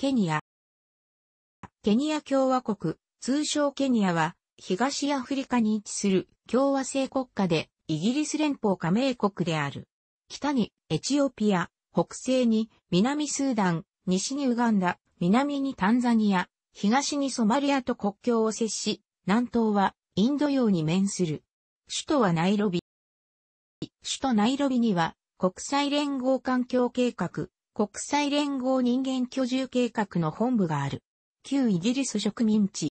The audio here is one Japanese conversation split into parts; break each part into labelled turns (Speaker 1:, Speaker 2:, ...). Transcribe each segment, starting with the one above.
Speaker 1: ケニア。ケニア共和国、通称ケニアは、東アフリカに位置する共和制国家で、イギリス連邦加盟国である。北にエチオピア、北西に南スーダン、西にウガンダ、南にタンザニア、東にソマリアと国境を接し、南東はインド洋に面する。首都はナイロビ。首都ナイロビには国際連合環境計画、国際連合人間居住計画の本部がある。旧イギリス植民地。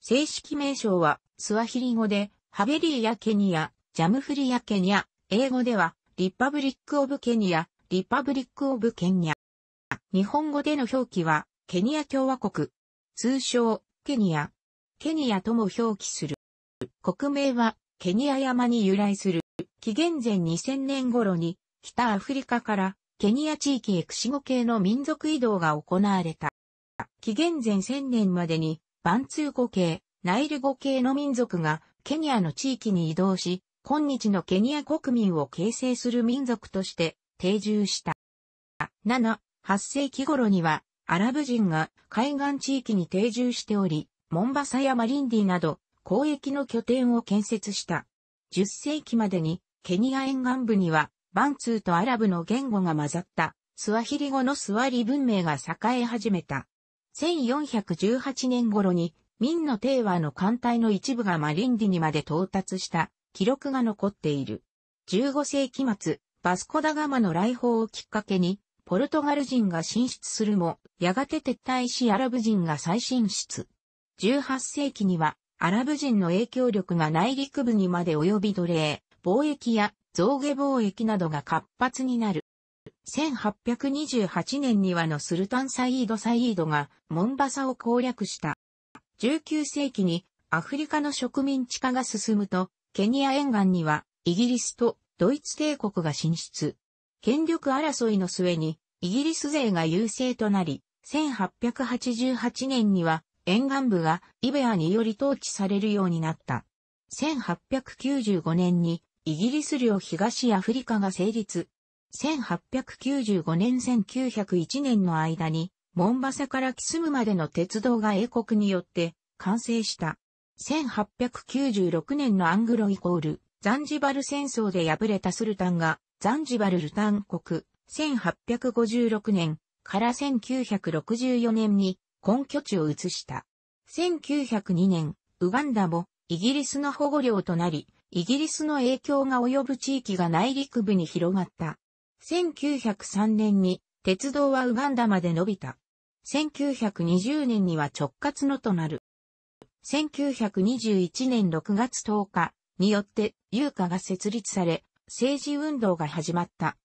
Speaker 1: 正式名称はスワヒリ語でハベリーやケニア、ジャムフリやケニア、英語ではリパブリックオブケニア、リパブリックオブケニア。日本語での表記はケニア共和国。通称ケニア。ケニアとも表記する。国名はケニア山に由来する。紀元前2000年頃に北アフリカからケニア地域へクシゴ系の民族移動が行われた。紀元前1000年までに、バンツー語系、ナイル語系の民族がケニアの地域に移動し、今日のケニア国民を形成する民族として定住した。7、8世紀頃には、アラブ人が海岸地域に定住しており、モンバサやマリンディなど交易の拠点を建設した。10世紀までにケニア沿岸部にはバンツーとアラブの言語が混ざった、スワヒリ語のスワリ文明が栄え始めた。1418年頃に、民の帝和の艦隊の一部がマリンディにまで到達した記録が残っている。15世紀末、バスコダガマの来訪をきっかけに、ポルトガル人が進出するも、やがて撤退しアラブ人が再進出。18世紀には、アラブ人の影響力が内陸部にまで及び奴隷、貿易や象牙貿易などが活発になる。1828年にはのスルタンサイード・サイードがモンバサを攻略した。19世紀にアフリカの植民地化が進むと、ケニア沿岸にはイギリスとドイツ帝国が進出。権力争いの末にイギリス勢が優勢となり、1888年には沿岸部がイベアにより統治されるようになった。1895年にイギリス領東アフリカが成立。1895年1901年の間に、モンバサからキスムまでの鉄道が英国によって完成した。1896年のアングロイコール、ザンジバル戦争で敗れたスルタンが、ザンジバルルタン国、1856年から1964年に根拠地を移した。1902年、ウガンダもイギリスの保護領となり、イギリスの影響が及ぶ地域が内陸部に広がった。1903年に鉄道はウガンダまで伸びた。1920年には直轄のとなる。1921年6月10日によって優香が設立され、政治運動が始まった。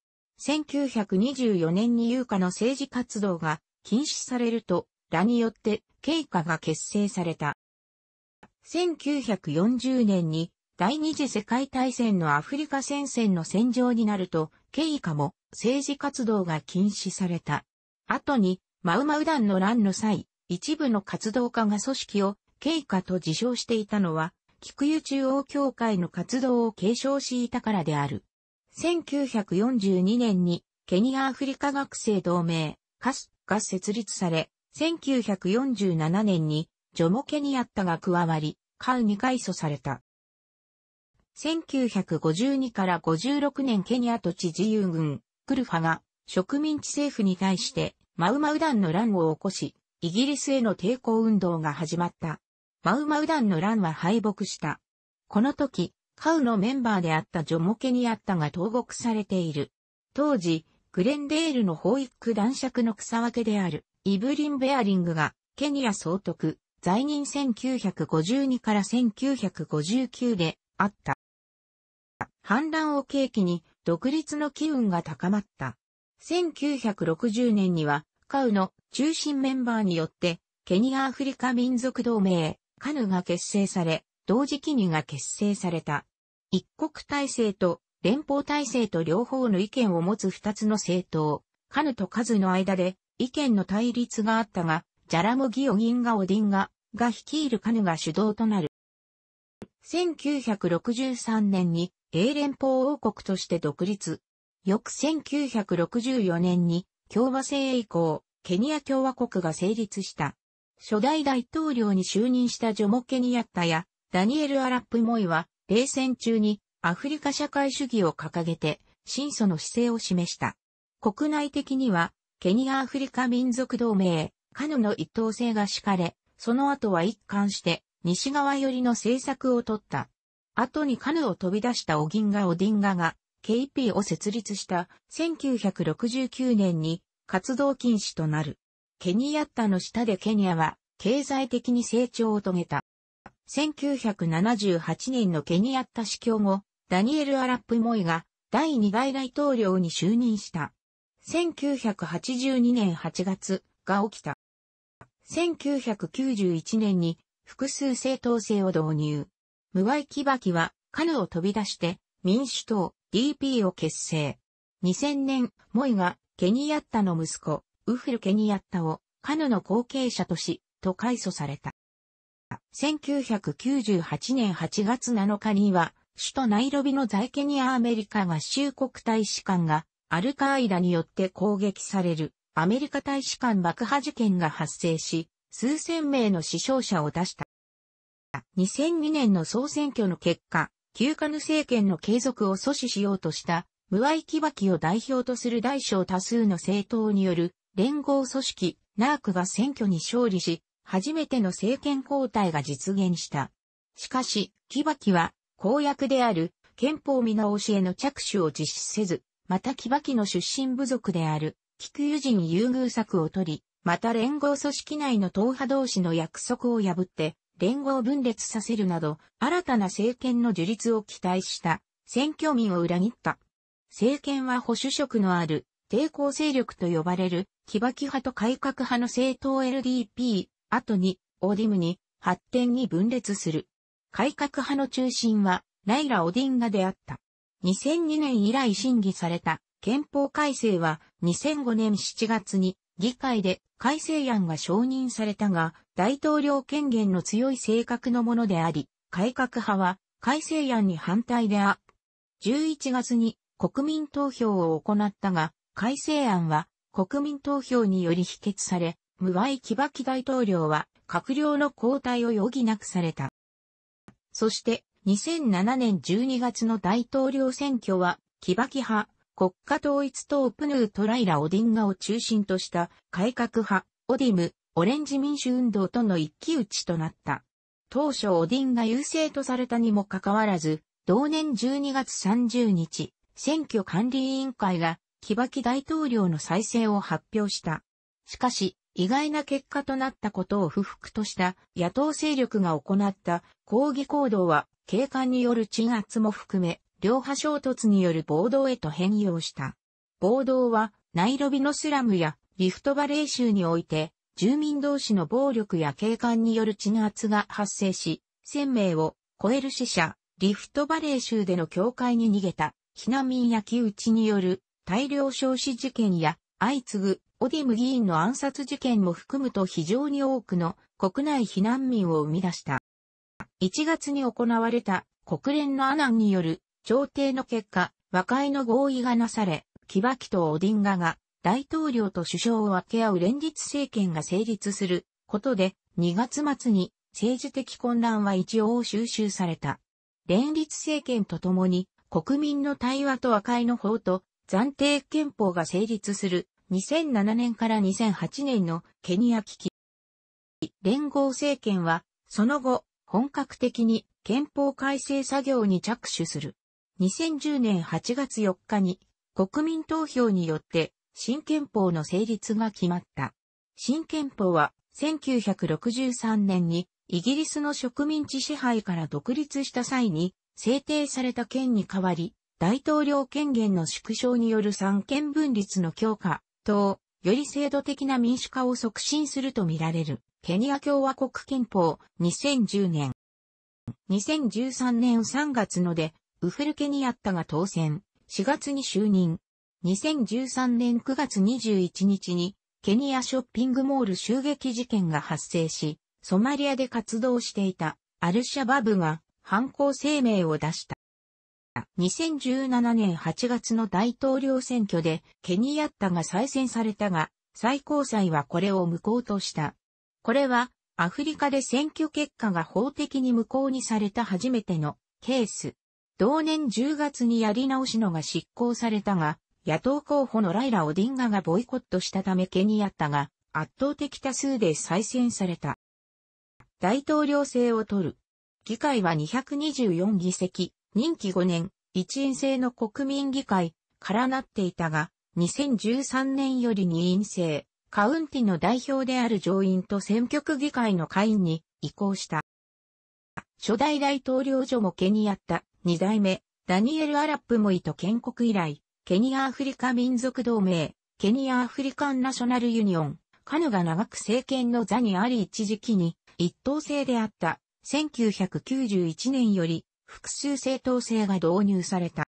Speaker 1: 1924年に優香の政治活動が禁止されると、らによって、経過が結成された。1940年に第二次世界大戦のアフリカ戦線の戦場になると、ケイカも政治活動が禁止された。後に、マウマウダンの乱の際、一部の活動家が組織をケイカと自称していたのは、菊湯中央協会の活動を継承していたからである。1942年にケニアアフリカ学生同盟、カスが設立され、1947年にジョモケニアッタが加わり、カウに改祖された。1952から56年ケニアと地自由軍、クルファが植民地政府に対してマウマウダンの乱を起こし、イギリスへの抵抗運動が始まった。マウマウダンの乱は敗北した。この時、カウのメンバーであったジョモケニアッタが投獄されている。当時、グレンデールの法育男爵の草分けである、イブリン・ベアリングが、ケニア総督、在任1952から1959で、あった。反乱を契機に独立の機運が高まった。1960年には、カウの中心メンバーによって、ケニア・アフリカ民族同盟、カヌが結成され、同時期にが結成された。一国体制と連邦体制と両方の意見を持つ二つの政党、カヌとカズの間で意見の対立があったが、ジャラム・ギオ・ギンガ・オディンガが率いるカヌが主導となる。1963年に英連邦王国として独立。翌1964年に共和制以降、ケニア共和国が成立した。初代大統領に就任したジョモ・ケニアッタやダニエル・アラップ・モイは、冷戦中にアフリカ社会主義を掲げて、真祖の姿勢を示した。国内的には、ケニア・アフリカ民族同盟、カヌの一等性が敷かれ、その後は一貫して西側寄りの政策を取った。後にカヌーを飛び出したオギンガ・オディンガが KP を設立した1969年に活動禁止となる。ケニアッタの下でケニアは経済的に成長を遂げた。1978年のケニアッタ死去後、ダニエル・アラップ・モイが第2代大統領に就任した。1982年8月が起きた。1991年に複数政党制を導入。ムワイ・キバキは、カヌを飛び出して、民主党 DP を結成。2000年、モイがケニヤッタの息子、ウフル・ケニヤッタをカヌの後継者とし、と改訴された。1998年8月7日には、首都ナイロビの在ケニアアメリカ合衆国大使館が、アルカーイダによって攻撃される、アメリカ大使館爆破事件が発生し、数千名の死傷者を出した。2002年の総選挙の結果、旧カヌ政権の継続を阻止しようとした、無愛キバキを代表とする大小多数の政党による連合組織、ナークが選挙に勝利し、初めての政権交代が実現した。しかし、キバキは公約である憲法見直しへの着手を実施せず、またキバキの出身部族である、キクユ人優遇策を取り、また連合組織内の党派同士の約束を破って、連合分裂させるなど、新たな政権の樹立を期待した、選挙民を裏切った。政権は保守色のある、抵抗勢力と呼ばれる、キバキ派と改革派の政党 LDP、後に、オーディムに、発展に分裂する。改革派の中心は、ライラ・オディンガであった。2002年以来審議された、憲法改正は、2005年7月に、議会で改正案が承認されたが、大統領権限の強い性格のものであり、改革派は改正案に反対であ。11月に国民投票を行ったが、改正案は国民投票により否決され、無愛木場木大統領は閣僚の交代を余儀なくされた。そして、2007年12月の大統領選挙は、木場木派、国家統一党プヌートライラ・オディンガを中心とした改革派、オディム、オレンジ民主運動との一騎打ちとなった。当初オディンが優勢とされたにもかかわらず、同年12月30日、選挙管理委員会が、木脇大統領の再選を発表した。しかし、意外な結果となったことを不服とした野党勢力が行った抗議行動は、警官による鎮圧も含め、両派衝突による暴動へと変容した。暴動は、ナイロビのスラムやリフトバレー州において、住民同士の暴力や警官による鎮圧が発生し、1000名を超える死者、リフトバレー州での境界に逃げた、避難民焼き討ちによる大量焼死事件や、相次ぐオディム議員の暗殺事件も含むと非常に多くの国内避難民を生み出した。1月に行われた国連のアナンによる調停の結果、和解の合意がなされ、キバキとオディンガが大統領と首相を分け合う連立政権が成立することで、2月末に政治的混乱は一応収集された。連立政権とともに国民の対話と和解の法と暫定憲法が成立する2007年から2008年のケニア危機。連合政権はその後本格的に憲法改正作業に着手する。2010年8月4日に国民投票によって新憲法の成立が決まった。新憲法は1963年にイギリスの植民地支配から独立した際に制定された権に代わり、大統領権限の縮小による三権分立の強化等、より制度的な民主化を促進するとみられる、ケニア共和国憲法2010年。2013年3月ので、ウフルケニアッタが当選、4月に就任。2013年9月21日に、ケニアショッピングモール襲撃事件が発生し、ソマリアで活動していたアルシャバブが犯行声明を出した。2017年8月の大統領選挙でケニアッタが再選されたが、最高裁はこれを無効とした。これはアフリカで選挙結果が法的に無効にされた初めてのケース。同年10月にやり直しのが執行されたが、野党候補のライラ・オディンガがボイコットしたためケニアったが圧倒的多数で再選された。大統領制を取る。議会は224議席、任期5年、一員制の国民議会からなっていたが、2013年より二院制、カウンティの代表である上院と選挙区議会の会員に移行した。初代大統領女もケニアった。二代目、ダニエル・アラップモイト建国以来、ケニア・アフリカ民族同盟、ケニア・アフリカン・ナショナル・ユニオン、カヌが長く政権の座にあり一時期に、一党制であった、1991年より、複数政党制が導入された。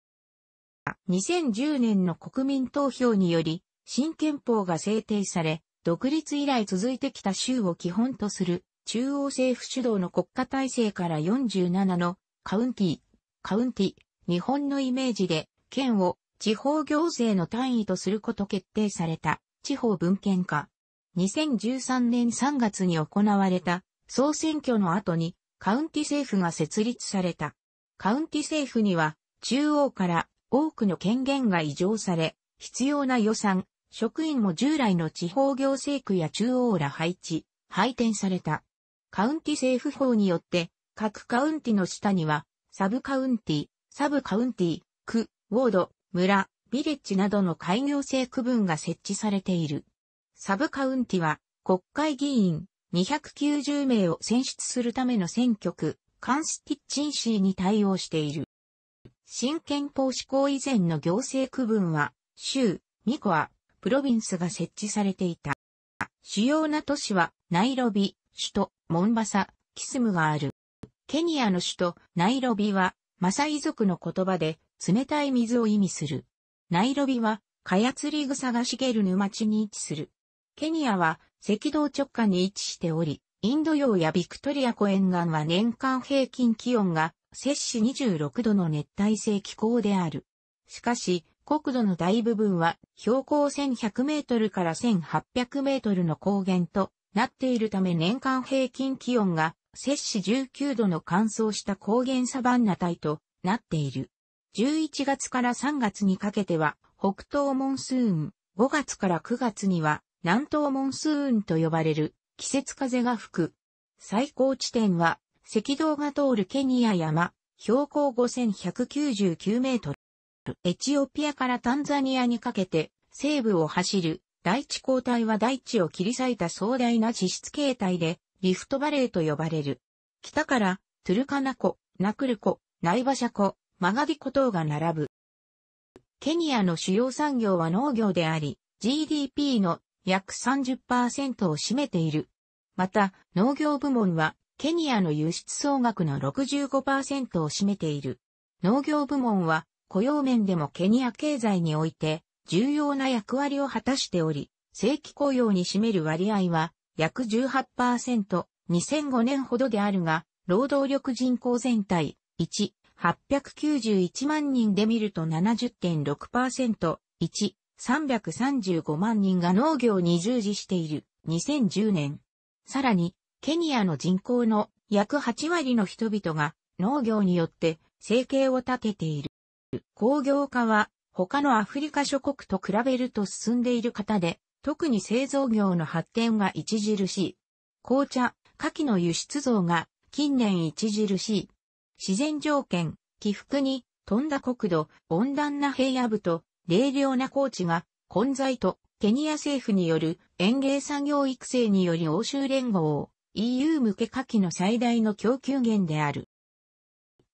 Speaker 1: 2010年の国民投票により、新憲法が制定され、独立以来続いてきた州を基本とする中央政府主導の国家体制から47のカウンティ、カウンティ、日本のイメージで、県を地方行政の単位とすること決定された地方文献化。2013年3月に行われた総選挙の後にカウンティ政府が設立された。カウンティ政府には中央から多くの権限が移譲され、必要な予算、職員も従来の地方行政区や中央ら配置、配点された。カウンティ政府法によって、各カウンティの下には、サブカウンティ、サブカウンティ、区、ウォード、村、ビレッジなどの開業制区分が設置されている。サブカウンティは国会議員290名を選出するための選挙区、カンスティッチンシーに対応している。新憲法施行以前の行政区分は、州、ミコア、プロビンスが設置されていた。主要な都市は、ナイロビ、首都、モンバサ、キスムがある。ケニアの首都ナイロビはマサイ族の言葉で冷たい水を意味する。ナイロビはカヤツリ草が茂る沼地に位置する。ケニアは赤道直下に位置しており、インド洋やビクトリア湖沿岸は年間平均気温が摂氏26度の熱帯性気候である。しかし、国土の大部分は標高1100メートルから1800メートルの高原となっているため年間平均気温が摂氏19度の乾燥した高原サバンナ帯となっている。11月から3月にかけては北東モンスーン、5月から9月には南東モンスーンと呼ばれる季節風が吹く。最高地点は赤道が通るケニア山、標高5199メートル。エチオピアからタンザニアにかけて西部を走る大地交代は大地を切り裂いた壮大な地質形態でリフトバレーと呼ばれる。北から、トゥルカナ湖、ナクル湖、ナイバシャ湖、マガディ湖等が並ぶ。ケニアの主要産業は農業であり、GDP の約30%を占めている。また、農業部門は、ケニアの輸出総額の65%を占めている。農業部門は、雇用面でもケニア経済において、重要な役割を果たしており、正規雇用に占める割合は約18%、2005年ほどであるが、労働力人口全体、1、891万人で見ると70.6%、1、335万人が農業に従事している、2010年。さらに、ケニアの人口の約8割の人々が農業によって生計を立てている。工業化は他のアフリカ諸国と比べると進んでいる方で、特に製造業の発展が著しい。紅茶、牡蠣の輸出増が近年著しい。自然条件、起伏に富んだ国土、温暖な平野部と冷涼な高地が混在とケニア政府による園芸産業育成により欧州連合を EU 向け下記の最大の供給源である。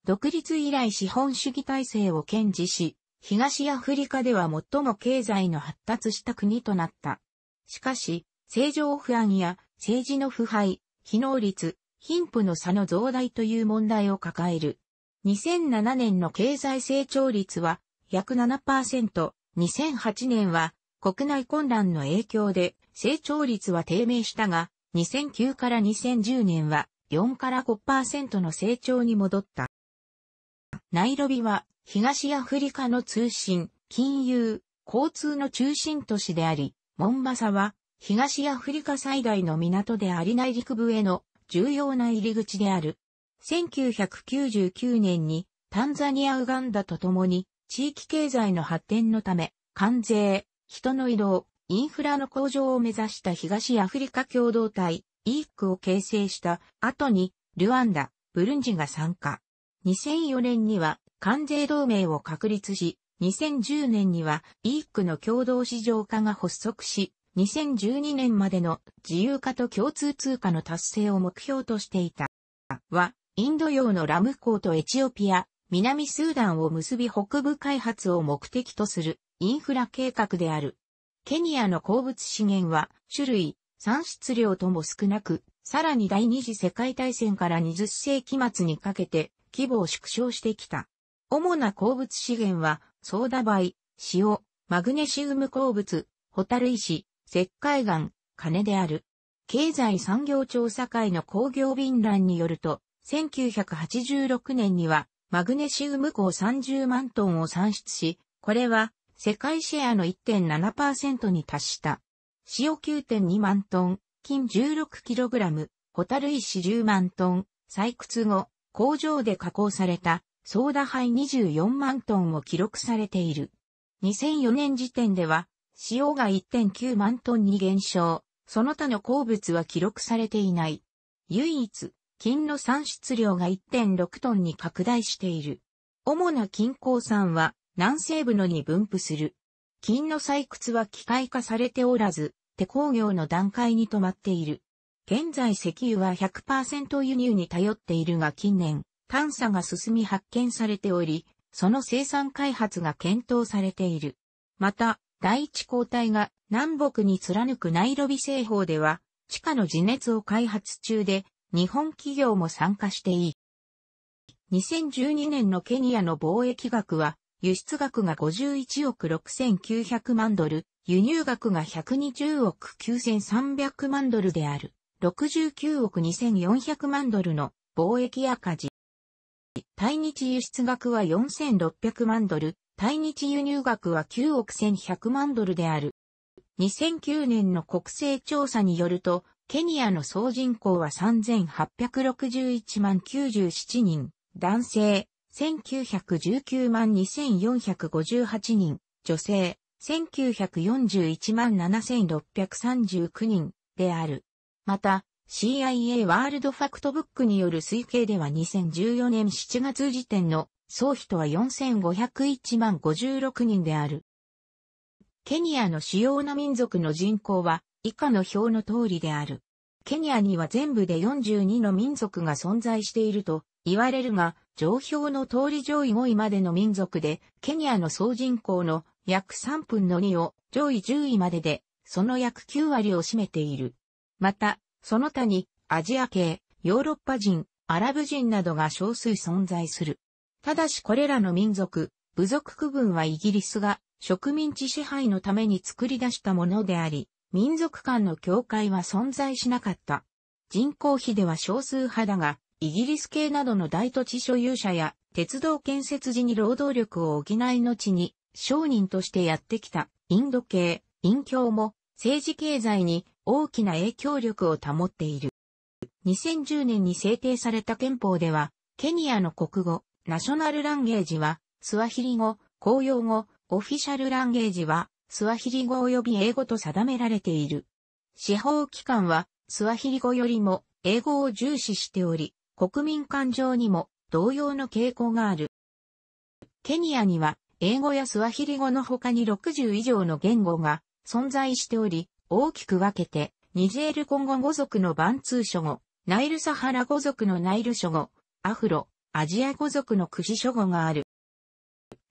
Speaker 1: 独立以来資本主義体制を堅持し、東アフリカでは最も経済の発達した国となった。しかし、政情不安や政治の腐敗、非能率、貧富の差の増大という問題を抱える。2007年の経済成長率は約 7%2008 年は国内混乱の影響で成長率は低迷したが2009から2010年は4から5%の成長に戻った。ナイロビは東アフリカの通信、金融、交通の中心都市であり、モンバサは東アフリカ最大の港であり内陸部への重要な入り口である。1999年にタンザニア・ウガンダと共に地域経済の発展のため、関税、人の移動、インフラの向上を目指した東アフリカ共同体、イークを形成した後に、ルワンダ、ブルンジが参加。2004年には関税同盟を確立し、2010年には EIC の共同市場化が発足し、2012年までの自由化と共通通貨の達成を目標としていた。は、インド洋のラム港とエチオピア、南スーダンを結び北部開発を目的とするインフラ計画である。ケニアの鉱物資源は種類、産出量とも少なく、さらに第二次世界大戦から20世紀末にかけて規模を縮小してきた。主な鉱物資源は、ソーダ灰、塩、マグネシウム鉱物、ホタル石、石灰岩、金である。経済産業調査会の工業便欄によると、1986年には、マグネシウム鉱30万トンを産出し、これは、世界シェアの1.7%に達した。塩9.2万トン、金 16kg、ホタル石10万トン、採掘後、工場で加工されたソーダ灰24万トンを記録されている。2004年時点では、塩が1.9万トンに減少、その他の鉱物は記録されていない。唯一、金の産出量が1.6トンに拡大している。主な金鉱産は南西部のに分布する。金の採掘は機械化されておらず、手工業の段階に止まっている。現在石油は100%輸入に頼っているが近年、探査が進み発見されており、その生産開発が検討されている。また、第一交代が南北に貫くナイロビ製法では、地下の地熱を開発中で、日本企業も参加していい。2012年のケニアの貿易額は、輸出額が51億6900万ドル、輸入額が120億9300万ドルである。69億2400万ドルの貿易赤字。対日輸出額は4600万ドル、対日輸入額は9億1100万ドルである。2009年の国勢調査によると、ケニアの総人口は3861万97人、男性1919万2458人、女性1941万7639人である。また、CIA ワールドファクトブックによる推計では2014年7月時点の総人は4501万56人である。ケニアの主要な民族の人口は以下の表の通りである。ケニアには全部で42の民族が存在していると言われるが、上表の通り上位5位までの民族で、ケニアの総人口の約3分の2を上位10位までで、その約9割を占めている。また、その他に、アジア系、ヨーロッパ人、アラブ人などが少数存在する。ただしこれらの民族、部族区分はイギリスが植民地支配のために作り出したものであり、民族間の境界は存在しなかった。人口比では少数派だが、イギリス系などの大土地所有者や鉄道建設時に労働力を補いの地に商人としてやってきたインド系、隠教も政治経済に大きな影響力を保っている。2010年に制定された憲法では、ケニアの国語、ナショナルランゲージは、スワヒリ語、公用語、オフィシャルランゲージは、スワヒリ語及び英語と定められている。司法機関は、スワヒリ語よりも英語を重視しており、国民感情にも同様の傾向がある。ケニアには、英語やスワヒリ語の他に60以上の言語が存在しており、大きく分けて、ニジェール・コンゴ語族のバンツー諸語、ナイル・サハラ語族のナイル諸語、アフロ、アジア語族のクシ諸語がある。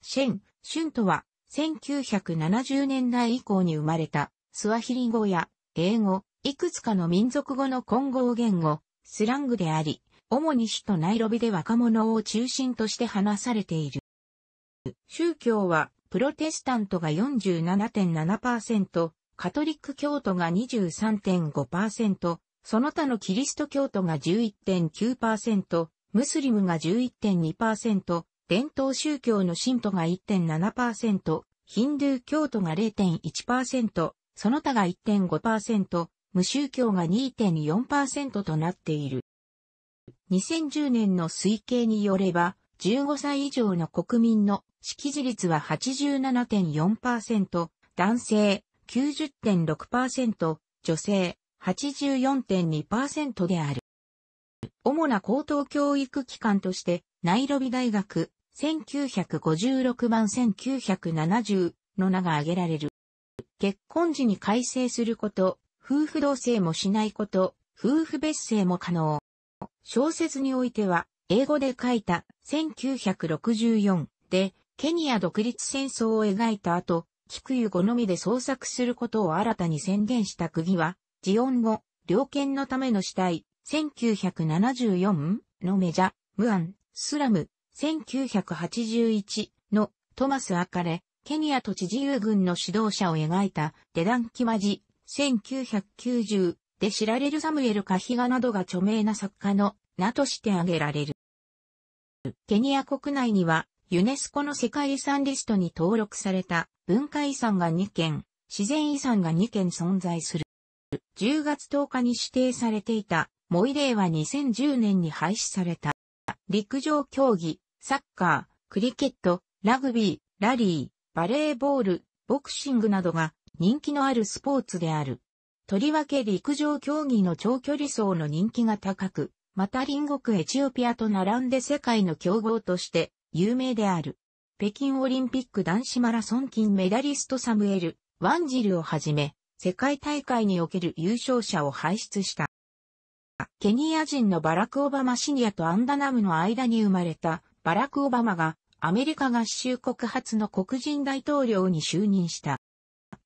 Speaker 1: シェン、シュンとは、1970年代以降に生まれた、スワヒリ語や、英語、いくつかの民族語の混合言語、スラングであり、主に首都ナイロビで若者を中心として話されている。宗教は、プロテスタントが47.7%、カトリック教徒が23.5%、その他のキリスト教徒が11.9%、ムスリムが11.2%、伝統宗教の信徒が1.7%、ヒンドゥー教徒が0.1%、その他が1.5%、無宗教が2.4%となっている。2010年の推計によれば、15歳以上の国民の識字率は87.4%、男性、90.6%、女性84.2%である。主な高等教育機関として、ナイロビ大学、1956万1970の名が挙げられる。結婚時に改正すること、夫婦同棲もしないこと、夫婦別姓も可能。小説においては、英語で書いた1964で、ケニア独立戦争を描いた後、菊湯語のみで創作することを新たに宣言した釘は、ジオン語、両犬のための死体、1974のメジャ、ムアン、スラム、1981のトマス・アカレ、ケニアと地自由軍の指導者を描いたデダンキマジ、1990で知られるサムエル・カヒガなどが著名な作家の名として挙げられる。ケニア国内にはユネスコの世界遺産リストに登録された文化遺産が2件、自然遺産が2件存在する。10月10日に指定されていた、モイレーは2010年に廃止された。陸上競技、サッカー、クリケット、ラグビー、ラリー、バレーボール、ボクシングなどが人気のあるスポーツである。とりわけ陸上競技の長距離走の人気が高く、また隣国エチオピアと並んで世界の競合として有名である。北京オリンピック男子マラソン金メダリストサムエル・ワンジルをはじめ、世界大会における優勝者を輩出した。ケニア人のバラク・オバマシニアとアンダナムの間に生まれたバラク・オバマがアメリカ合衆国初の黒人大統領に就任した。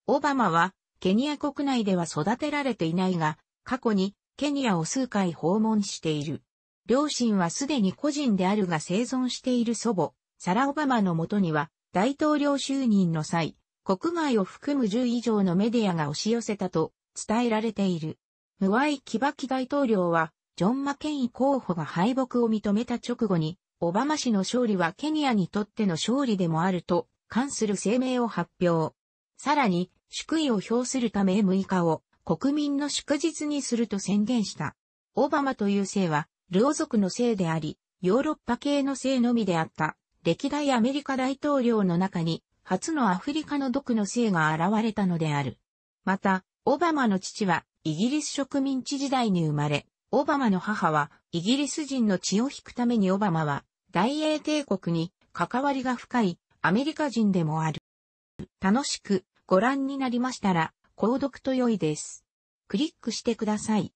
Speaker 1: オバマはケニア国内では育てられていないが過去にケニアを数回訪問している。両親はすでに個人であるが生存している祖母、サラ・オバマのもとには、大統領就任の際、国外を含む10以上のメディアが押し寄せたと伝えられている。ムワイ・キバキ大統領は、ジョン・マケイ候補が敗北を認めた直後に、オバマ氏の勝利はケニアにとっての勝利でもあると、関する声明を発表。さらに、祝意を表するため6日を国民の祝日にすると宣言した。オバマという姓は、ルオ族の姓であり、ヨーロッパ系の姓のみであった、歴代アメリカ大統領の中に、初のアフリカの毒の姓が現れたのである。また、オバマの父は、イギリス植民地時代に生まれ、オバマの母は、イギリス人の血を引くためにオバマは、大英帝国に関わりが深いアメリカ人でもある。楽しくご覧になりましたら、購読と良いです。クリックしてください。